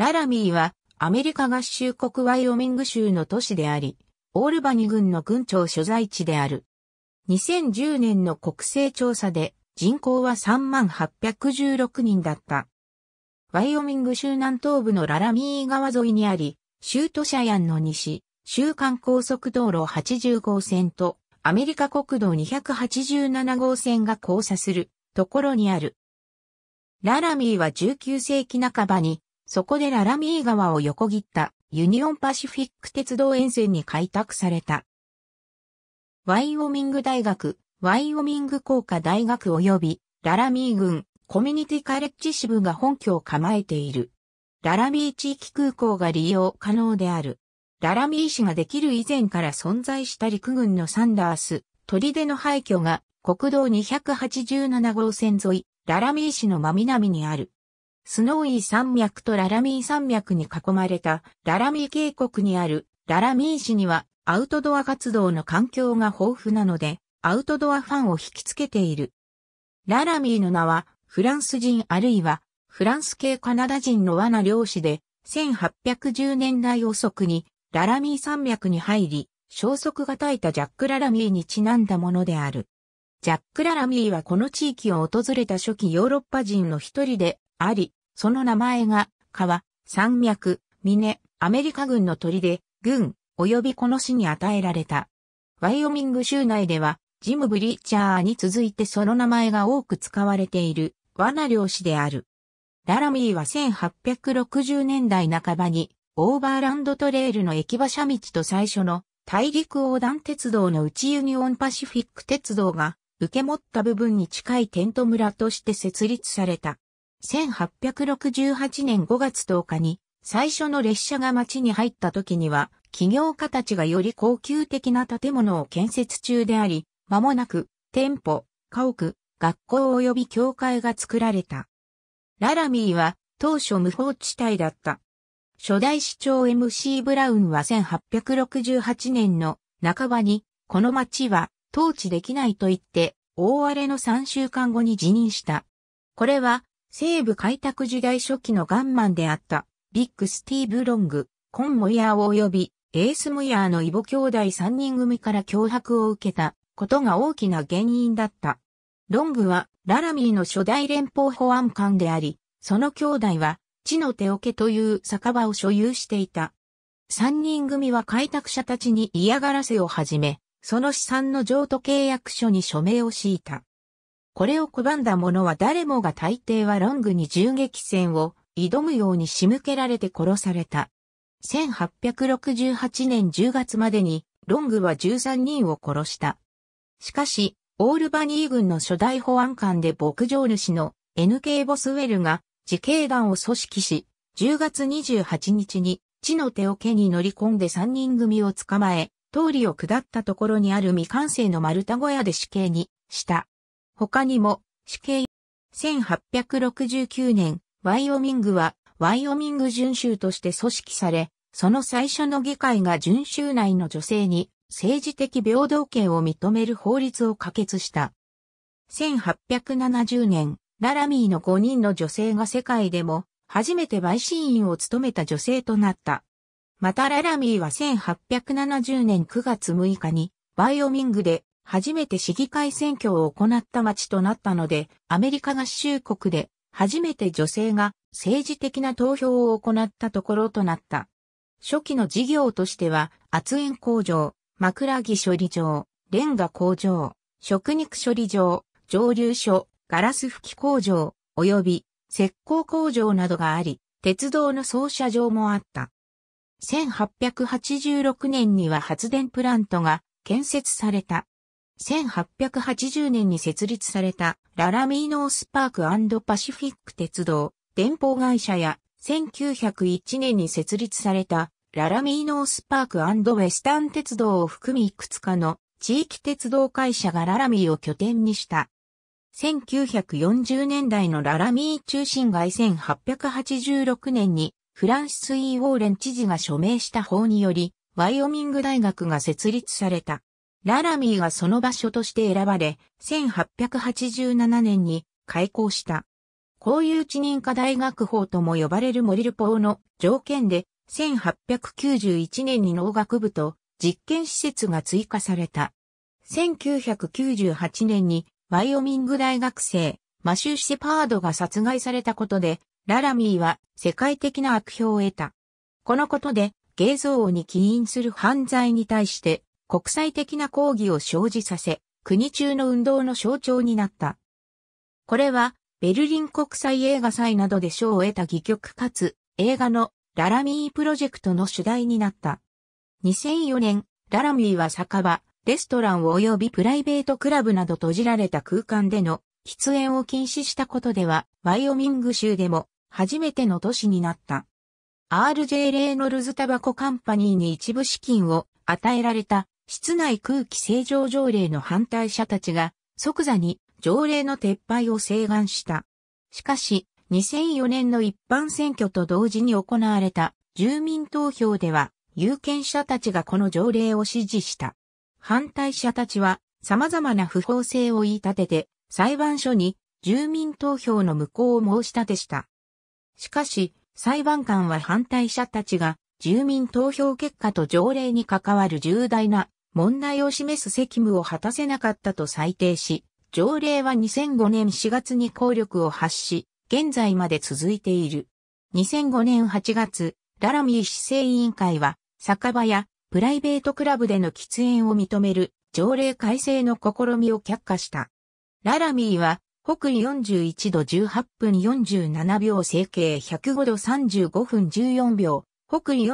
ララミーはアメリカ合衆国ワイオミング州の都市であり、オールバニ郡の郡庁所在地である。2010年の国勢調査で人口は3816人だった。ワイオミング州南東部のララミー川沿いにあり、州都シャヤンの西、州間高速道路80号線とアメリカ国道287号線が交差するところにある。ララミーは19世紀半ばにそこでララミー川を横切ったユニオンパシフィック鉄道沿線に開拓された。ワイオミング大学、ワイオミング工科大学及びララミー郡コミュニティカレッジ支部が本拠を構えている。ララミー地域空港が利用可能である。ララミー市ができる以前から存在した陸軍のサンダース、砦の廃墟が国道287号線沿い、ララミー市の真南にある。スノーイー山脈とララミー山脈に囲まれたララミー渓谷にあるララミー市にはアウトドア活動の環境が豊富なのでアウトドアファンを引きつけている。ララミーの名はフランス人あるいはフランス系カナダ人の罠漁師で1810年代遅くにララミー山脈に入り消息が絶えたジャック・ララミーにちなんだものである。ジャック・ララミーはこの地域を訪れた初期ヨーロッパ人の一人であり、その名前が、川、山脈、峰、アメリカ軍の鳥で、軍、及びこの市に与えられた。ワイオミング州内では、ジム・ブリッチャーに続いてその名前が多く使われている、罠漁師である。ララミーは1860年代半ばに、オーバーランドトレイルの駅馬車道と最初の大陸横断鉄道の内ユニオンパシフィック鉄道が受け持った部分に近いテント村として設立された。1868年5月10日に最初の列車が街に入った時には、企業家たちがより高級的な建物を建設中であり、間もなく店舗、家屋、学校及び教会が作られた。ララミーは当初無法地帯だった。初代市長 MC ブラウンは1868年の半ばに、この町は統治できないと言って、大荒れの3週間後に辞任した。これは西部開拓時代初期のガンマンであった、ビッグ・スティーブ・ロング、コン・モイヤー及び、エース・モイヤーの異母兄弟3人組から脅迫を受けたことが大きな原因だった。ロングは、ララミーの初代連邦保安官であり、その兄弟は、地の手桶という酒場を所有していた。三人組は開拓者たちに嫌がらせを始め、その資産の譲渡契約書に署名を敷いた。これを拒んだ者は誰もが大抵はロングに銃撃戦を挑むように仕向けられて殺された。1868年10月までにロングは13人を殺した。しかし、オールバニー軍の初代保安官で牧場主の NK ボスウェルが自警団を組織し、10月28日に地の手を手に乗り込んで3人組を捕まえ、通りを下ったところにある未完成の丸太小屋で死刑にした。他にも、死刑。1869年、ワイオミングは、ワイオミング巡州として組織され、その最初の議会が巡州内の女性に政治的平等権を認める法律を可決した。1870年、ララミーの5人の女性が世界でも初めて陪審員を務めた女性となった。またララミーは1870年9月6日にバイオミングで初めて市議会選挙を行った町となったので、アメリカ合衆国で初めて女性が政治的な投票を行ったところとなった。初期の事業としては、圧縁工場、枕木処理場、レンガ工場、食肉処理場、蒸留所、ガラス吹き工場、及び石膏工場などがあり、鉄道の操車場もあった。1886年には発電プラントが建設された。1880年に設立されたララミーノースパークパシフィック鉄道電報会社や1901年に設立されたララミーノースパークウェスタン鉄道を含みいくつかの地域鉄道会社がララミーを拠点にした。1940年代のララミー中心街1886年にフランシス・イー・ウォーレン知事が署名した法により、ワイオミング大学が設立された。ララミーがその場所として選ばれ、1887年に開校した。こういう知認科大学法とも呼ばれるモリル法の条件で、1891年に農学部と実験施設が追加された。1998年にワイオミング大学生マシュー・シェパードが殺害されたことで、ララミーは世界的な悪評を得た。このことで、芸像王に起因する犯罪に対して国際的な抗議を生じさせ、国中の運動の象徴になった。これは、ベルリン国際映画祭などで賞を得た戯曲かつ、映画のララミープロジェクトの主題になった。2004年、ララミーは酒場、レストラン及びプライベートクラブなど閉じられた空間での喫煙を禁止したことでは、ワイオミング州でも初めての都市になった。RJ レーノルズタバコカンパニーに一部資金を与えられた室内空気清浄条例の反対者たちが即座に条例の撤廃を請願した。しかし、2004年の一般選挙と同時に行われた住民投票では、有権者たちがこの条例を支持した。反対者たちは様々な不法性を言い立てて、裁判所に住民投票の無効を申し立てした。しかし、裁判官は反対者たちが住民投票結果と条例に関わる重大な問題を示す責務を果たせなかったと裁定し、条例は2005年4月に効力を発し、現在まで続いている。2005年8月、ララミー市政委員会は、酒場やプライベートクラブでの喫煙を認める条例改正の試みを却下した。ララミーは、北緯41度18分47秒整形105度35分14秒、北緯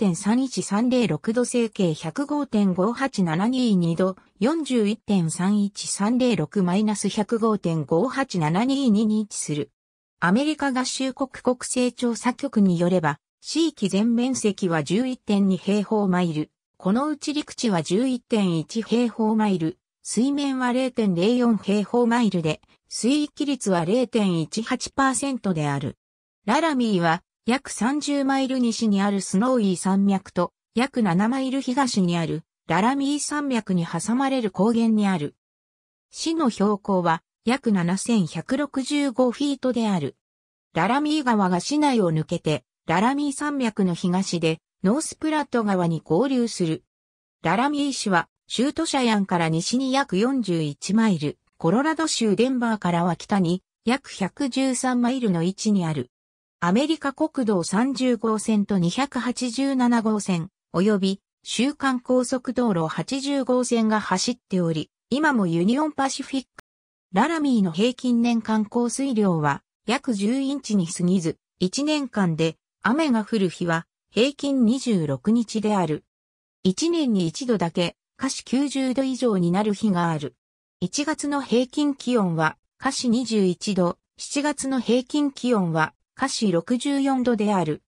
41.31306度整形105.58722度41.31306-105.58722に位置する。アメリカ合衆国国勢調査局によれば、地域全面積は11.2平方マイル。このうち陸地は11.1平方マイル。水面は0.04平方マイルで、水域率は0.18%である。ララミーは約30マイル西にあるスノーイー山脈と、約7マイル東にあるララミー山脈に挟まれる高原にある。市の標高は約7165フィートである。ララミー川が市内を抜けて、ララミー山脈の東で、ノースプラット川に合流する。ララミー市は、州都シャヤンから西に約41マイル、コロラド州デンバーからは北に約113マイルの位置にある。アメリカ国道30号線と287号線、及び週間高速道路80号線が走っており、今もユニオンパシフィック。ララミーの平均年間降水量は約10インチに過ぎず、1年間で雨が降る日は平均26日である。1年に1度だけ、華氏90度以上になる日がある。1月の平均気温は、華氏21度、7月の平均気温は、華氏64度である。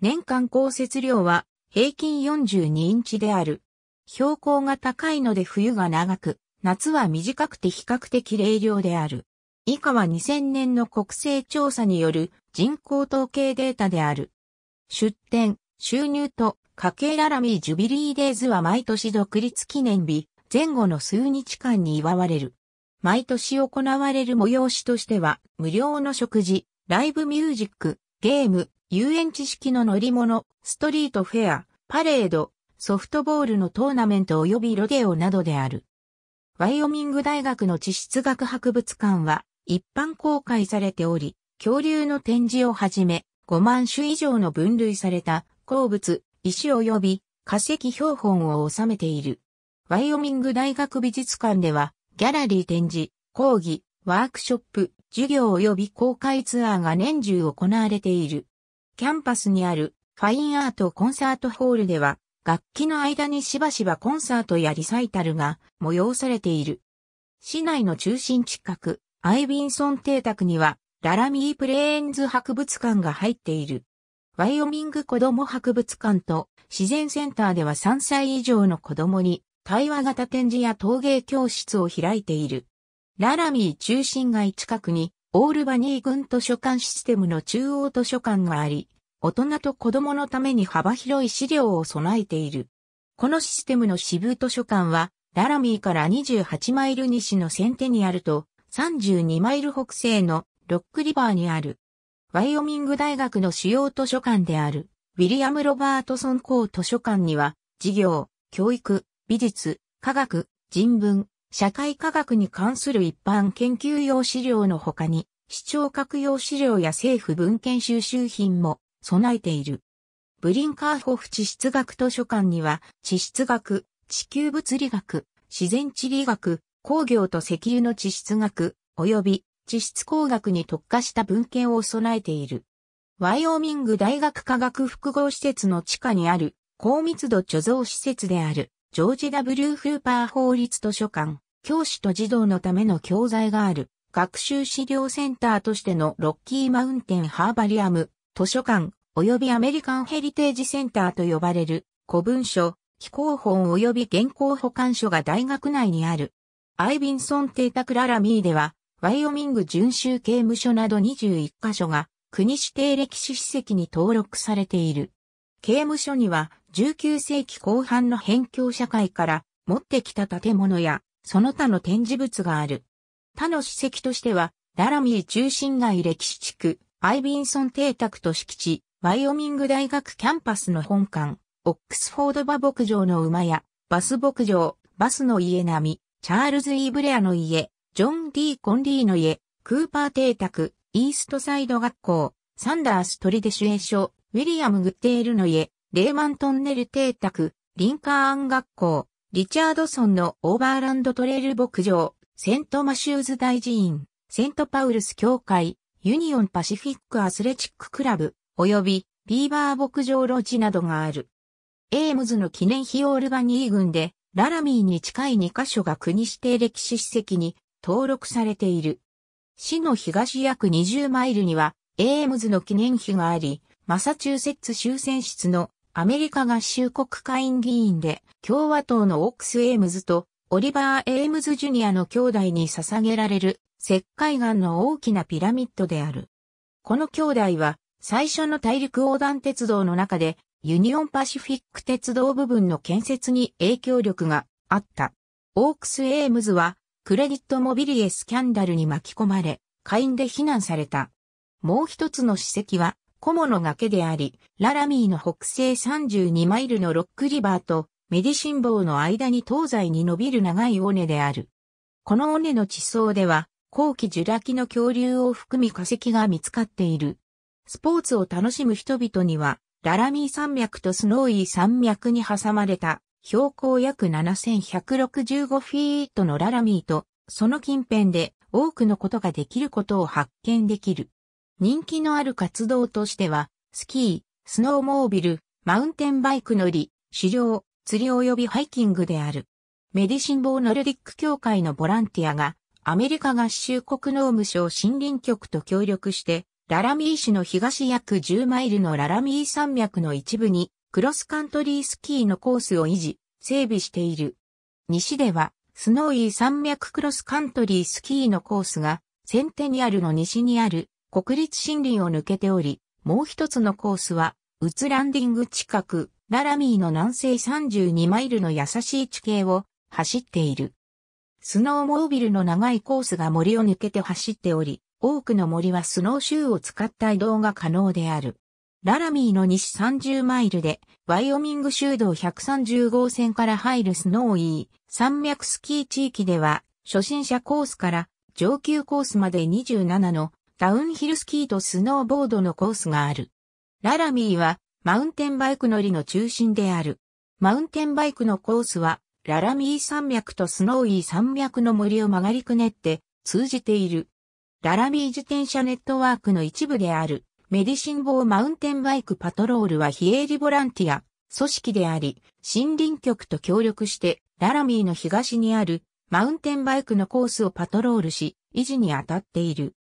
年間降雪量は平均42インチである。標高が高いので冬が長く、夏は短くて比較的冷涼である。以下は2000年の国勢調査による人口統計データである。出店、収入と家計ララミージュビリーデイズは毎年独立記念日、前後の数日間に祝われる。毎年行われる催しとしては、無料の食事、ライブミュージック、ゲーム、遊園地式の乗り物、ストリートフェア、パレード、ソフトボールのトーナメント及びロデオなどである。ワイオミング大学の地質学博物館は一般公開されており、恐竜の展示をはじめ、5万種以上の分類された鉱物、石及び化石標本を収めている。ワイオミング大学美術館では、ギャラリー展示、講義、ワークショップ、授業及び公開ツアーが年中行われている。キャンパスにあるファインアートコンサートホールでは、楽器の間にしばしばコンサートやリサイタルが催されている。市内の中心近く、アイビンソン邸宅には、ララミープレーンズ博物館が入っている。ワイオミング子ども博物館と自然センターでは3歳以上の子供に対話型展示や陶芸教室を開いている。ララミー中心街近くに、オールバニー軍図書館システムの中央図書館があり、大人と子供のために幅広い資料を備えている。このシステムの支部図書館は、ララミーから28マイル西の先手にあると、32マイル北西のロックリバーにある。ワイオミング大学の主要図書館である、ウィリアム・ロバートソン校図書館には、事業、教育、美術、科学、人文、社会科学に関する一般研究用資料の他に、視聴覚用資料や政府文献収集品も備えている。ブリンカーホフ地質学図書館には、地質学、地球物理学、自然地理学、工業と石油の地質学、及び地質工学に特化した文献を備えている。ワイオミング大学科学複合施設の地下にある高密度貯蔵施設である。ジョージ W. フーパー法律図書館、教師と児童のための教材がある、学習資料センターとしてのロッキーマウンテンハーバリアム、図書館、及びアメリカンヘリテージセンターと呼ばれる、古文書、気候本及び現行保管書が大学内にある。アイビンソン・テータ・クララミーでは、ワイオミング巡州刑務所など21カ所が国指定歴史史跡に登録されている。刑務所には19世紀後半の辺境社会から持ってきた建物やその他の展示物がある。他の史跡としては、ダラミー中心街歴史地区、アイビンソン邸宅と敷地、ワイオミング大学キャンパスの本館、オックスフォード馬牧場の馬や、バス牧場、バスの家並み、チャールズ・イーブレアの家、ジョン・ディー・コンリーの家、クーパー邸宅、イーストサイド学校、サンダース・トリデシュエン、ウィリアム・グッテールの家、レーマントンネル邸宅、リンカーン学校、リチャードソンのオーバーランドトレイル牧場、セントマシューズ大寺院、セントパウルス教会、ユニオンパシフィックアスレチッククラブ、及びビーバー牧場ロ地などがある。エームズの記念碑オールバニー群で、ララミーに近い2カ所が国指定歴史史跡に登録されている。市の東約20マイルには、エームズの記念碑があり、マサチューセッツ州選出のアメリカ合衆国会議員で、共和党のオックス・エイムズとオリバー・エイムズ・ジュニアの兄弟に捧げられる石灰岩の大きなピラミッドである。この兄弟は最初の大陸横断鉄道の中でユニオンパシフィック鉄道部分の建設に影響力があった。オークス・エイムズはクレディットモビリエスキャンダルに巻き込まれ、下院で非難された。もう一つの史跡はコモの崖であり、ララミーの北西32マイルのロックリバーとメディシンボーの間に東西に伸びる長い尾根である。この尾根の地層では、後期ジュラ紀の恐竜を含み化石が見つかっている。スポーツを楽しむ人々には、ララミー山脈とスノーイー山脈に挟まれた標高約7165フィートのララミーと、その近辺で多くのことができることを発見できる。人気のある活動としては、スキー、スノーモービル、マウンテンバイク乗り、狩猟、釣り及びハイキングである。メディシンボーノルディック協会のボランティアが、アメリカ合衆国農務省森林局と協力して、ララミー市の東約10マイルのララミー山脈の一部に、クロスカントリースキーのコースを維持、整備している。西では、スノーイー山脈クロスカントリースキーのコースが、センテニアルの西にある国立森林を抜けており、もう一つのコースは、ウツランディング近く、ララミーの南西32マイルの優しい地形を走っている。スノーモービルの長いコースが森を抜けて走っており、多くの森はスノーシューを使った移動が可能である。ララミーの西30マイルで、ワイオミング州道130号線から入るスノーイー、山脈スキー地域では、初心者コースから上級コースまで27のダウンヒルスキーとスノーボードのコースがある。ララミーはマウンテンバイク乗りの中心である。マウンテンバイクのコースはララミー山脈とスノーイー山脈の森を曲がりくねって通じている。ララミー自転車ネットワークの一部であるメディシンボーマウンテンバイクパトロールは非営利ボランティア組織であり森林局と協力してララミーの東にあるマウンテンバイクのコースをパトロールし維持に当たっている。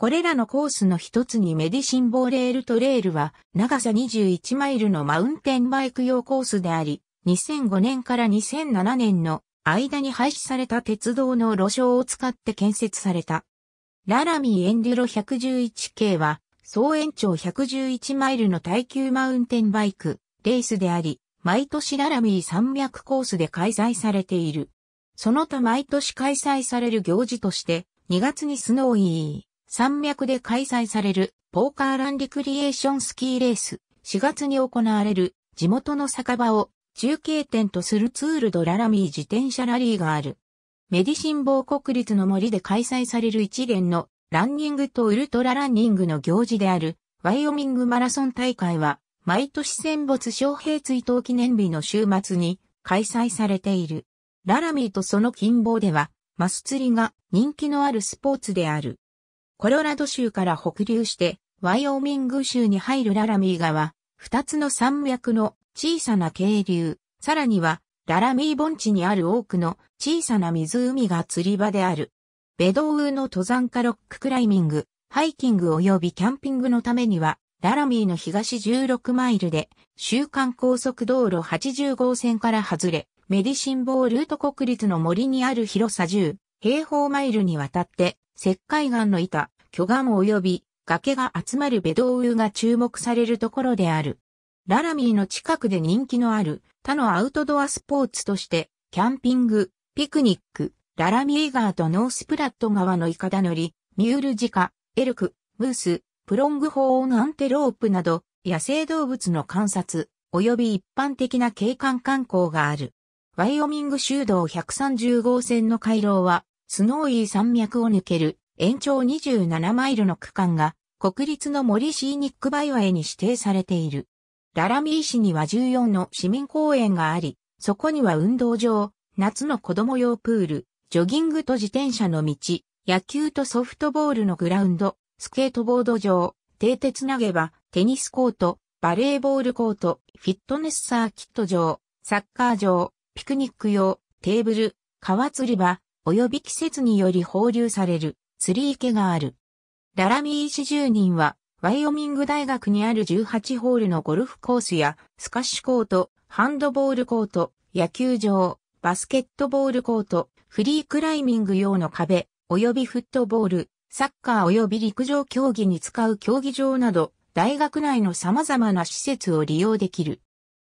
これらのコースの一つにメディシンボーレールトレールは長さ21マイルのマウンテンバイク用コースであり、2005年から2007年の間に廃止された鉄道の路障を使って建設された。ララミーエンデュロ 111K は総延長111マイルの耐久マウンテンバイクレースであり、毎年ララミー山脈コースで開催されている。その他毎年開催される行事として、2月にスノーイー、山脈で開催されるポーカーランリクリエーションスキーレース、4月に行われる地元の酒場を中継点とするツールドララミー自転車ラリーがある。メディシンボー国立の森で開催される一連のランニングとウルトラランニングの行事であるワイオミングマラソン大会は毎年戦没昇兵追悼記念日の週末に開催されている。ララミーとその近傍ではマス釣りが人気のあるスポーツである。コロラド州から北流して、ワイオミング州に入るララミー川、二つの山脈の小さな渓流、さらには、ララミー盆地にある多くの小さな湖が釣り場である。ベドウーの登山家ロッククライミング、ハイキング及びキャンピングのためには、ララミーの東16マイルで、週間高速道路80号線から外れ、メディシンボールート国立の森にある広さ10平方マイルにわたって石灰岩の板、巨岩及び崖が集まるベドウユが注目されるところである。ララミーの近くで人気のある他のアウトドアスポーツとして、キャンピング、ピクニック、ララミー川とノースプラット川のイカダ乗り、ミュールジカ、エルク、ムース、プロングホーンアンテロープなど、野生動物の観察、及び一般的な景観観光がある。ワイオミング州道130号線の回廊は、スノーイー山脈を抜ける延長27マイルの区間が国立の森シーニックバイワエに指定されている。ララミー市には14の市民公園があり、そこには運動場、夏の子供用プール、ジョギングと自転車の道、野球とソフトボールのグラウンド、スケートボード場、低鉄投げ場、テニスコート、バレーボールコート、フィットネスサーキット場、サッカー場、ピクニック用、テーブル、川釣り場、及び季節により放流される釣り池がある。ララミー市住人は、ワイオミング大学にある18ホールのゴルフコースや、スカッシュコート、ハンドボールコート、野球場、バスケットボールコート、フリークライミング用の壁、及びフットボール、サッカー及び陸上競技に使う競技場など、大学内の様々な施設を利用できる。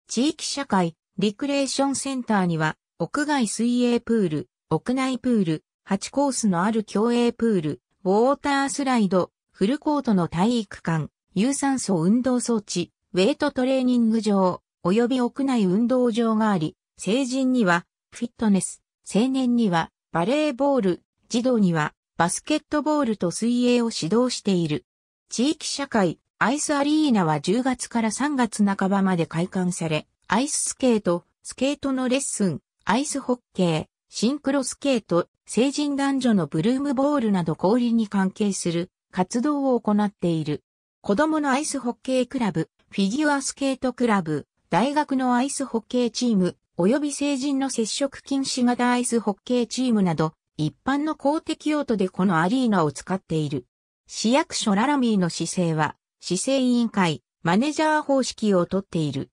地域社会、リクレーションセンターには、屋外水泳プール、屋内プール、8コースのある競泳プール、ウォータースライド、フルコートの体育館、有酸素運動装置、ウェイトトレーニング場、及び屋内運動場があり、成人にはフィットネス、青年にはバレーボール、児童にはバスケットボールと水泳を指導している。地域社会、アイスアリーナは10月から3月半ばまで開館され、アイススケート、スケートのレッスン、アイスホッケー、シンクロスケート、成人男女のブルームボールなど氷に関係する活動を行っている。子供のアイスホッケークラブ、フィギュアスケートクラブ、大学のアイスホッケーチーム、及び成人の接触禁止型アイスホッケーチームなど、一般の公的用途でこのアリーナを使っている。市役所ララミーの姿勢は、市政委員会、マネージャー方式をとっている。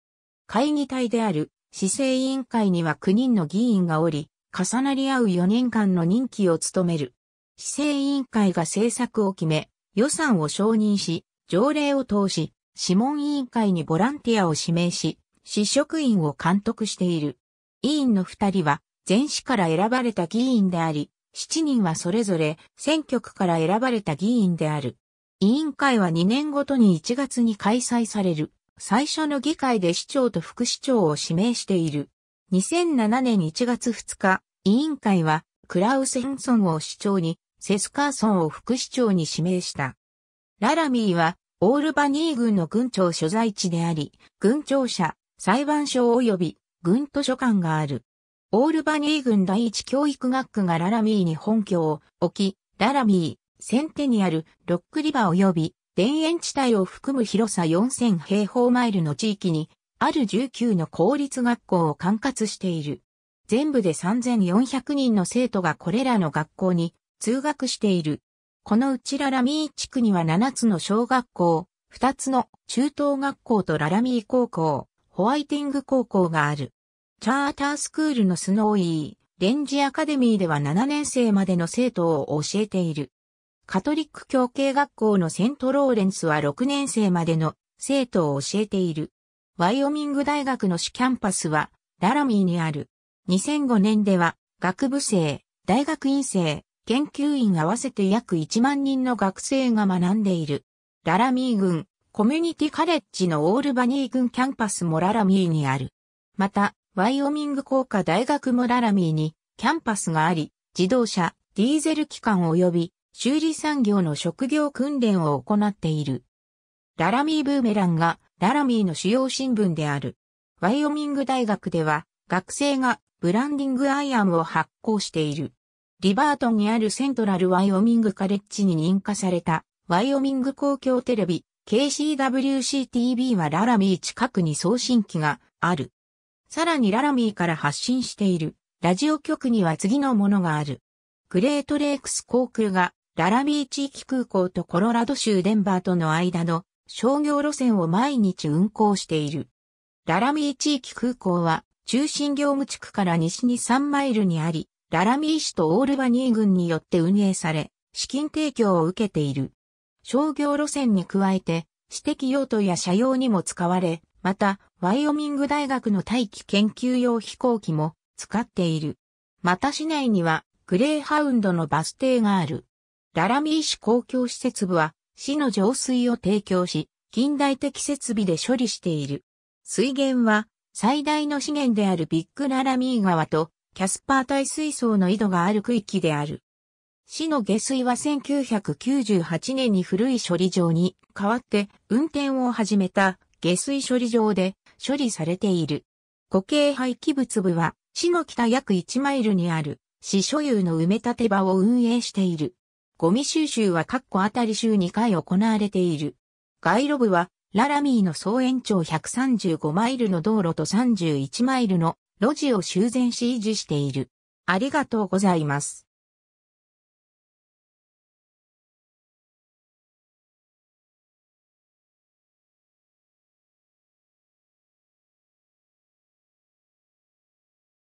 会議体である市政委員会には9人の議員がおり、重なり合う4年間の任期を務める。市政委員会が政策を決め、予算を承認し、条例を通し、諮問委員会にボランティアを指名し、市職員を監督している。委員の2人は、全市から選ばれた議員であり、7人はそれぞれ選挙区から選ばれた議員である。委員会は2年ごとに1月に開催される。最初の議会で市長と副市長を指名している。2007年1月2日、委員会は、クラウセンソンを市長に、セスカーソンを副市長に指名した。ララミーは、オールバニー軍の軍庁所在地であり、軍庁舎、裁判所及び軍図書館がある。オールバニー軍第一教育学区がララミーに本拠を置き、ララミー、先手にあるロックリバー及び田園地帯を含む広さ4000平方マイルの地域にある19の公立学校を管轄している。全部で3400人の生徒がこれらの学校に通学している。このうちララミー地区には7つの小学校、2つの中等学校とララミー高校、ホワイティング高校がある。チャータースクールのスノーイー、レンジアカデミーでは7年生までの生徒を教えている。カトリック教系学校のセントローレンスは6年生までの生徒を教えている。ワイオミング大学の主キャンパスは、ララミーにある。2005年では、学部生、大学院生、研究員合わせて約1万人の学生が学んでいる。ララミー郡、コミュニティカレッジのオールバニー郡キャンパスもララミーにある。また、ワイオミング工科大学もララミーにキャンパスがあり、自動車、ディーゼル機関及び修理産業の職業訓練を行っている。ララミーブーメランがララミーの主要新聞である。ワイオミング大学では学生がブランディングアイアムを発行している。リバートンにあるセントラルワイオミングカレッジに認可されたワイオミング公共テレビ KCWCTV はララミー近くに送信機がある。さらにララミーから発信しているラジオ局には次のものがある。グレートレイクス航空がララミー地域空港とコロラド州デンバーとの間の商業路線を毎日運行している。ララミー地域空港は中心業務地区から西に3マイルにあり、ララミー市とオールバニー郡によって運営され、資金提供を受けている。商業路線に加えて、私的用途や車用にも使われ、また、ワイオミング大学の大気研究用飛行機も使っている。また市内には、グレーハウンドのバス停がある。ララミー市公共施設部は、市の浄水を提供し、近代的設備で処理している。水源は、最大の資源であるビッグララミー川と、キャスパー大水槽の井戸がある区域である。市の下水は1998年に古い処理場に代わって運転を始めた下水処理場で処理されている。固形廃棄物部は市の北約1マイルにある市所有の埋め立て場を運営している。ゴミ収集は各個あたり週2回行われている。街路部は、ララミーの総延長135マイルの道路と31マイルの路地を修繕し維持している。ありがとうございます。